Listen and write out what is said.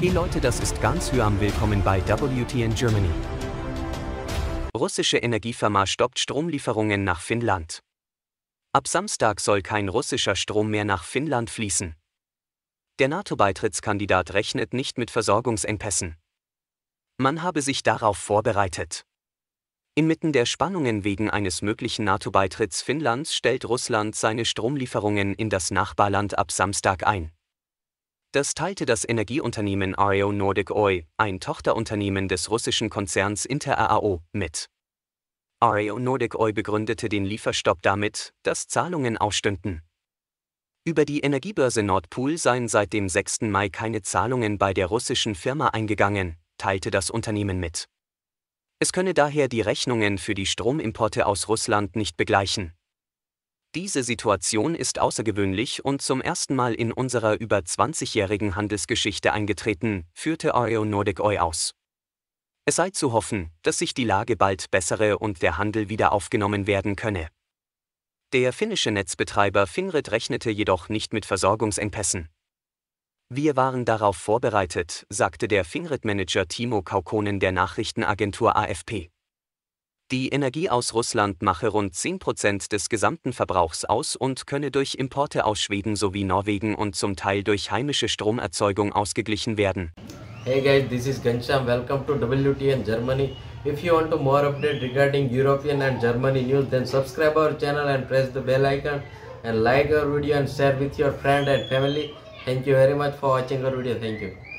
Hey Leute, das ist ganz Hyam. Willkommen bei WTN Germany. Russische Energiefirma stoppt Stromlieferungen nach Finnland. Ab Samstag soll kein russischer Strom mehr nach Finnland fließen. Der NATO-Beitrittskandidat rechnet nicht mit Versorgungsengpässen. Man habe sich darauf vorbereitet. Inmitten der Spannungen wegen eines möglichen NATO-Beitritts Finnlands stellt Russland seine Stromlieferungen in das Nachbarland ab Samstag ein. Das teilte das Energieunternehmen Areo Nordic Oil, ein Tochterunternehmen des russischen Konzerns Inter AAO, mit. Areo Nordic Oil begründete den Lieferstopp damit, dass Zahlungen ausstünden. Über die Energiebörse Nordpool seien seit dem 6. Mai keine Zahlungen bei der russischen Firma eingegangen, teilte das Unternehmen mit. Es könne daher die Rechnungen für die Stromimporte aus Russland nicht begleichen. Diese Situation ist außergewöhnlich und zum ersten Mal in unserer über 20-jährigen Handelsgeschichte eingetreten, führte Oreo Nordic Oi aus. Es sei zu hoffen, dass sich die Lage bald bessere und der Handel wieder aufgenommen werden könne. Der finnische Netzbetreiber Finred rechnete jedoch nicht mit Versorgungsengpässen. Wir waren darauf vorbereitet, sagte der Finred-Manager Timo Kaukonen der Nachrichtenagentur AFP. Die Energie aus Russland mache rund 10% des gesamten Verbrauchs aus und könne durch Importe aus Schweden sowie Norwegen und zum Teil durch heimische Stromerzeugung ausgeglichen werden. Hey guys, this is Gansham. Welcome to WTN Germany. If you want to more update regarding European and Germany news, then subscribe our channel and press the bell icon and like our video and share with your friend and family. Thank you very much for watching our video. Thank you.